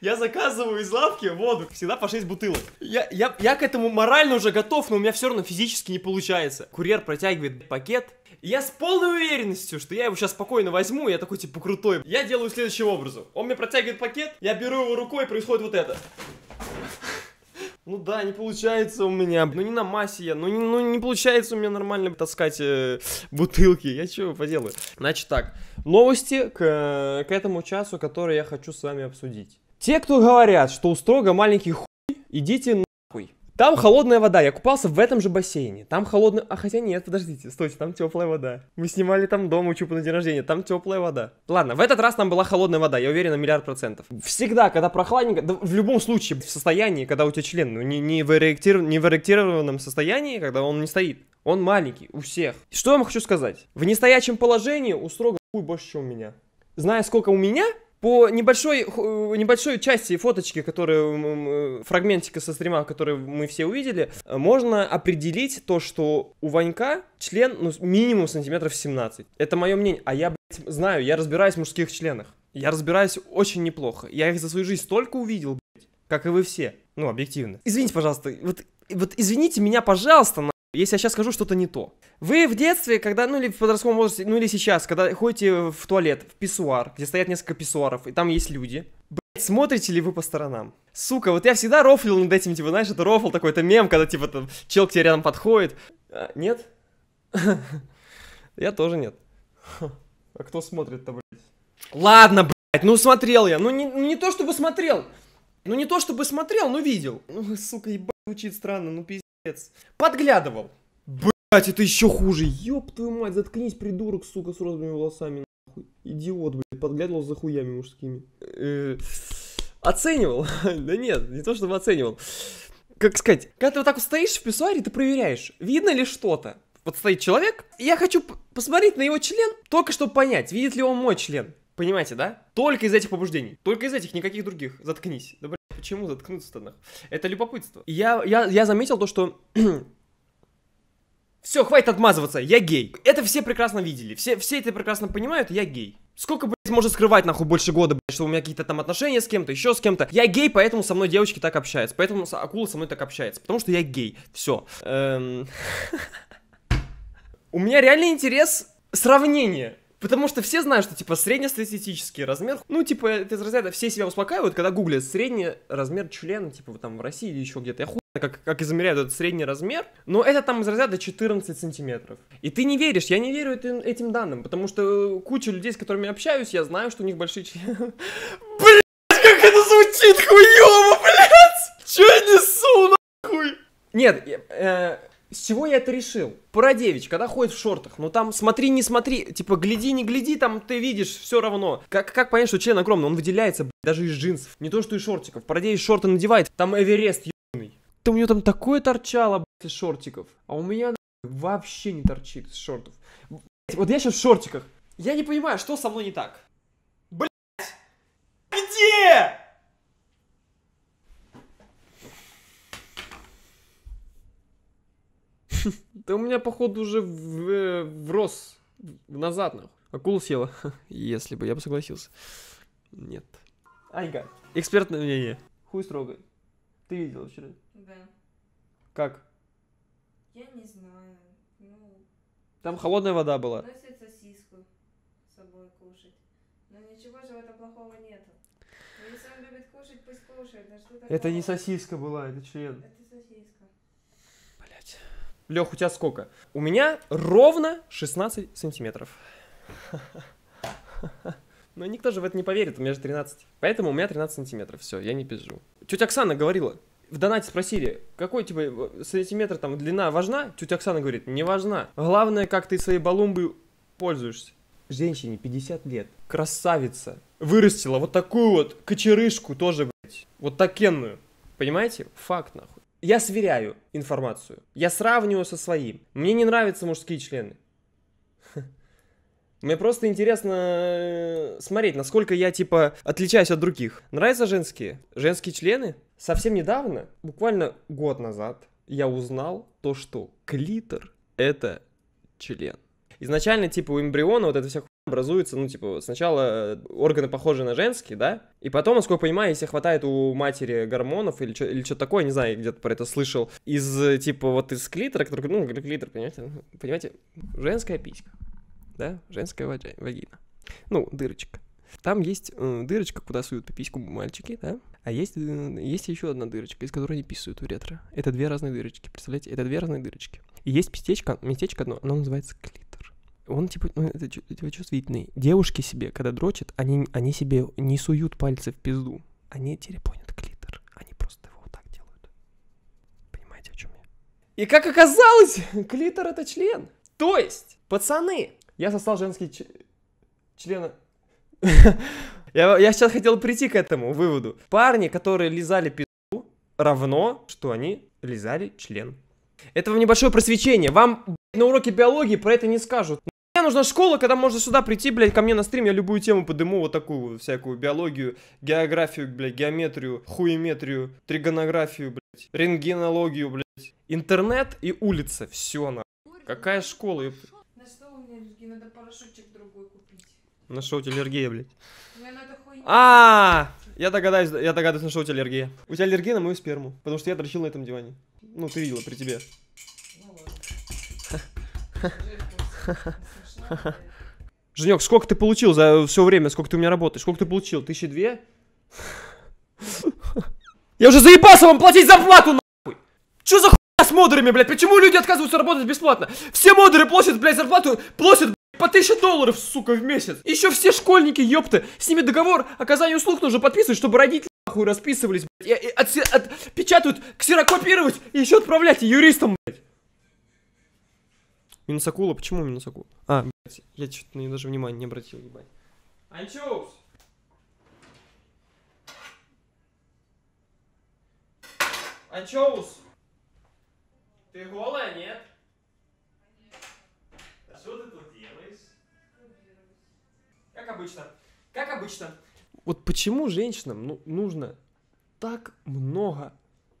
Я заказываю из лавки воду всегда по 6 бутылок. Я, я, я к этому морально уже готов, но у меня все равно физически не получается. Курьер протягивает пакет. я с полной уверенностью, что я его сейчас спокойно возьму, я такой типа крутой. Я делаю следующим образом. Он мне протягивает пакет, я беру его рукой, и происходит вот это. Ну да, не получается у меня. Ну не на массе я. Ну не, ну, не получается у меня нормально таскать э, бутылки. Я чего поделаю? Значит так, новости к, э, к этому часу, который я хочу с вами обсудить. Те, кто говорят, что у строга маленький хуй, идите нахуй. Там холодная вода, я купался в этом же бассейне. Там холодная... А хотя нет, подождите, стойте, там теплая вода. Мы снимали там дом у Чупа на день рождения, там теплая вода. Ладно, в этот раз там была холодная вода, я уверен на миллиард процентов. Всегда, когда прохладненько, да в любом случае, в состоянии, когда у тебя член ну, не, не, в эректир... не в эректированном состоянии, когда он не стоит, он маленький, у всех. Что я вам хочу сказать? В нестоячем положении у строга хуй больше, чем у меня. Зная, сколько у меня, по небольшой, э, небольшой части фоточки, которые, э, фрагментика со стрима, который мы все увидели, э, можно определить то, что у Ванька член ну, минимум сантиметров 17. Это мое мнение. А я, блядь, знаю, я разбираюсь в мужских членах. Я разбираюсь очень неплохо. Я их за свою жизнь столько увидел, блядь, как и вы все. Ну, объективно. Извините, пожалуйста, вот, вот извините меня, пожалуйста, на если я сейчас скажу что-то не то. Вы в детстве, когда, ну или в подростковом возрасте, ну или сейчас, когда ходите в туалет, в писсуар, где стоят несколько писсуаров, и там есть люди, блядь, смотрите ли вы по сторонам? Сука, вот я всегда рофлил над этим, типа, знаешь, это рофл такой, это мем, когда, типа, там, чел к тебе рядом подходит. А, нет? Я тоже нет. А кто смотрит-то, блядь? Ладно, блядь, ну смотрел я. Ну не, ну, не то чтобы смотрел. Ну не то чтобы смотрел, но видел. Ну, сука, ебать, звучит странно, ну пиздец пиздец. Подглядывал. Блять, это еще хуже. Ёб твою мать, заткнись, придурок, сука, с розовыми волосами, нахуй. Идиот, блядь, подглядывал за хуями мужскими. Э, оценивал? да нет, не то чтобы оценивал. Как сказать, когда ты вот так вот стоишь в писсуаре, ты проверяешь, видно ли что-то. Вот стоит человек, я хочу посмотреть на его член, только чтобы понять, видит ли он мой член. Понимаете, да? Только из этих побуждений. Только из этих, никаких других. Заткнись. Да, почему заткнуться-то нахуй? Это любопытство. Я, я, я заметил то, что все, хватит отмазываться, я гей. Это все прекрасно видели, все, все это прекрасно понимают, я гей. Сколько, блядь, можно скрывать, нахуй, больше года, блядь, что у меня какие-то там отношения с кем-то, еще с кем-то. Я гей, поэтому со мной девочки так общаются, поэтому акула со мной так общается, потому что я гей. Все. Эм. У меня реальный интерес сравнение. Потому что все знают, что, типа, среднестатистический размер, ну, типа, это из разряда все себя успокаивают, когда гуглят средний размер члена, типа, вот там в России или еще где-то. Я хуй как, как измеряют этот средний размер, но это там из разряда 14 сантиметров. И ты не веришь, я не верю этим, этим данным, потому что э, куча людей, с которыми я общаюсь, я знаю, что у них большие члены. Блять, как это звучит хуёво, блять! Чё я несу, нахуй? Нет, э, с чего я это решил? Парадевич, когда ходит в шортах, ну там смотри, не смотри, типа гляди, не гляди, там ты видишь все равно. Как, как понять, что член огромный, он выделяется, блядь, даже из джинсов. Не то, что из шортиков. Парадевич шорты надевает, там Эверест ебаный. Там у него там такое торчало, блядь, из шортиков. А у меня, вообще не торчит из шортов. Блядь, вот я сейчас в шортиках. Я не понимаю, что со мной не так. Блядь! Где? Да у меня, походу, уже врос назад, нахуй. Акула съела. Если бы, я бы согласился. Нет. Анька, экспертное мнение. Хуй строгой. Ты видела вчера? Да. Как? Я не знаю. Ну... Там холодная вода была. Носит сосиску с собой кушать. Но ничего же в этом плохого нету. если он любит кушать, пусть кушает. Это не сосиска была, это член. Это Лех, у тебя сколько? У меня ровно 16 сантиметров. Но никто же в это не поверит, у меня же 13. Поэтому у меня 13 сантиметров, все, я не пизжу. Тетя Оксана говорила, в донате спросили, какой типа э, сантиметр там длина важна? Тетя Оксана говорит, не важна. Главное, как ты своей балумбой пользуешься. Женщине 50 лет, красавица, вырастила вот такую вот кочерышку тоже, блядь, вот такенную. Понимаете? Факт, нахуй. Я сверяю информацию. Я сравниваю со своим. Мне не нравятся мужские члены. Мне просто интересно э, смотреть, насколько я, типа, отличаюсь от других. Нравятся женские? Женские члены? Совсем недавно, буквально год назад, я узнал то, что клитор — это член. Изначально, типа, у эмбриона вот эта вся образуется, ну, типа, сначала э, органы похожи на женские, да, и потом, насколько я понимаю, если хватает у матери гормонов или что-то чё, такое, не знаю, где-то про это слышал, из, э, типа, вот из клитора, который, ну, клитор, понимаете, ну, понимаете, женская писька, да, женская вагина, ну, дырочка. Там есть э, дырочка, куда суют пипиську мальчики, да? А есть, э, есть еще одна дырочка, из которой они писают у ретро. Это две разные дырочки, представляете? Это две разные дырочки. И есть местечко, местечко одно, оно называется клитор он типа, ну, это, типа чувствительный. Девушки себе, когда дрочат, они, они себе не суют пальцы в пизду. Они терепонят клитор. Они просто его вот так делают. Понимаете, о чем я? И как оказалось, клитор это член. То есть, пацаны, я сосал женский ч... член... я, я сейчас хотел прийти к этому выводу. Парни, которые лизали пизду, равно, что они лизали член. Это вам небольшое просвечение. Вам на уроке биологии про это не скажут нужна школа, когда можно сюда прийти, блядь, ко мне на стрим, я любую тему подыму, вот такую всякую, биологию, географию, блядь, геометрию, хуеметрию, тригонографию, блядь, рентгенологию, блядь. Интернет и улица, все на. Какая школа? Я... На что у меня аллергия? Надо порошочек другой купить. На что у тебя аллергия, блядь? У меня надо хуйня. А, я догадаюсь, я догадаюсь, на что у тебя аллергия. У тебя аллергия на мою сперму, потому что я дрочил на этом диване. Ну, ты видела при тебе. Ну ладно. Женек, сколько ты получил за все время, сколько ты у меня работаешь? Сколько ты получил? Тысячи две? Я уже заебался вам платить зарплату, нахуй! Че за хуйня с модерами, блядь? Почему люди отказываются работать бесплатно? Все модеры платят, блядь, зарплату, платят, по 1000 долларов, сука, в месяц. Еще все школьники, ёпты. С ними договор оказание услуг нужно подписывать, чтобы родители нахуй расписывались, блядь. И, и от, от, печатают, ксерокопировать и еще отправлять юристам, блядь. Минусакула, почему минусакула? А, я что-то на нее даже внимания не обратил, ебать. Анчоус! Анчоус! Ты голая, нет? А что ты тут делаешь? Как обычно. Как обычно. Вот почему женщинам ну, нужно так много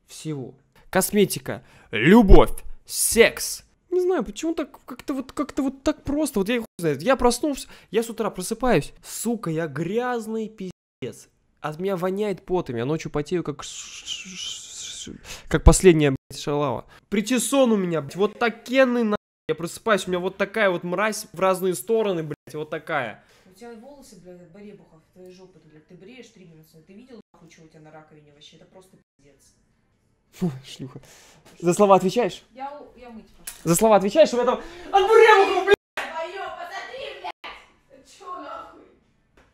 всего? Косметика, любовь, секс, не знаю, почему так как-то вот как-то вот так просто. Вот я знаю, я проснулся, я с утра просыпаюсь. Сука, я грязный пиздец. От меня воняет потом, я ночью потею как как последняя, блядь, шалава. Причесон у меня, блядь, вот такенный на... Я просыпаюсь, у меня вот такая вот мразь в разные стороны, блядь, вот такая. У тебя волосы, блядь, баребуха, твоя жопа, блядь, ты бреешь три минуты. Ты видел, нахуй, что у тебя на раковине вообще? Это просто пиздец. Шлюха. За слова отвечаешь? Я, я мыть за слова отвечаешь, и в этом... Отбуревуху, блядь!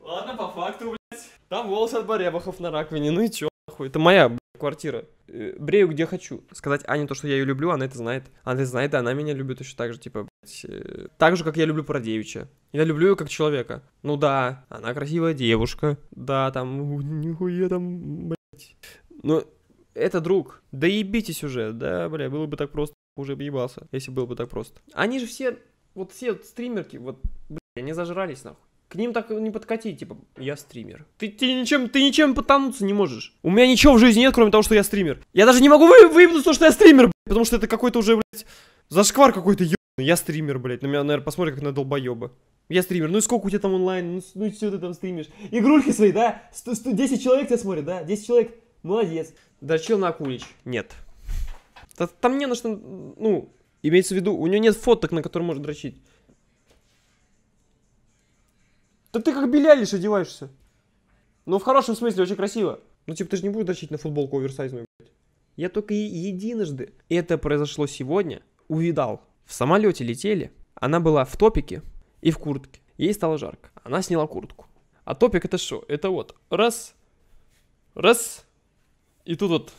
Ладно, по факту, блядь. Там волосы от Баребахов на раковине, ну и чё, нахуй. Это моя, блядь, квартира. Э, брею где хочу. Сказать Ане то, что я ее люблю, она это знает. Она это знает, и она меня любит еще так же, типа, блядь. Э, так же, как я люблю Продевича. Я люблю ее как человека. Ну да, она красивая девушка. Да, там, нихуя там, блядь. Ну, это друг. Да ебитесь уже, да, бля, было бы так просто уже объебался, если было бы так просто. Они же все, вот все стримерки, вот, блядь, они зажрались нахуй. К ним так не подкати, типа, я стример. Ты, ты ничем, ты ничем потонуться не можешь. У меня ничего в жизни нет, кроме того, что я стример. Я даже не могу вы, выебнуть то, что я стример, блядь, потому что это какой-то уже, блядь, зашквар какой-то, ебаный. Я стример, блядь. На меня, наверное, посмотрят, как на долбоеба. Я стример, ну и сколько у тебя там онлайн, ну, ну и что ты там стримишь? Игрульки свои, да? 100, 100, 10 человек тебя смотрят, да? 10 человек, молодец. Дрочил на Акулич? Нет. Там не на что, ну, имеется в виду, у нее нет фоток, на которые можно дрочить. Да ты как белялишь, одеваешься. Ну, в хорошем смысле, очень красиво. Ну, типа, ты же не будешь дрочить на футболку оверсайзную, блядь. Я только единожды, это произошло сегодня, увидал. В самолете летели, она была в топике и в куртке. Ей стало жарко, она сняла куртку. А топик это что? Это вот раз, раз, и тут вот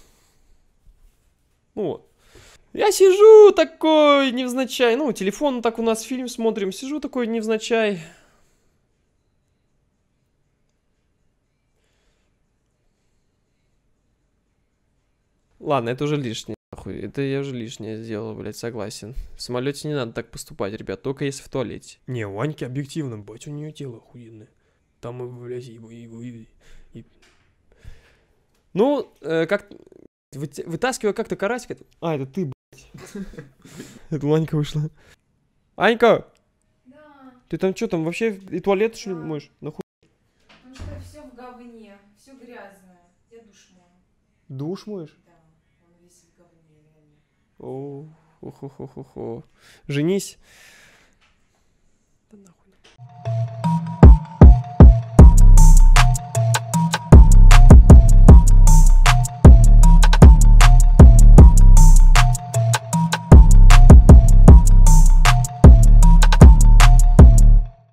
ну вот. Я сижу такой невзначай, ну, телефон так у нас фильм смотрим, сижу такой невзначай. Ладно, это уже лишнее, нахуй. Это я уже лишнее сделал, блядь, согласен. В самолете не надо так поступать, ребят, только если в туалете. Не, у Аньки объективно, бать, у нее тело охуенное. Там, блядь, его, и его, его. Ну, э, как, Вытаскиваю как-то карасик. А, это ты, блядь. Это Ланька вышла. Анька! Да. Ты там что, там вообще и туалет, что ли, моешь? Нахуй? Потому что все в говне, все грязное. Я душ мою. Душ моешь? Да, он весь в говне, реально. О, ох ох ох ох Женись. Да нахуй.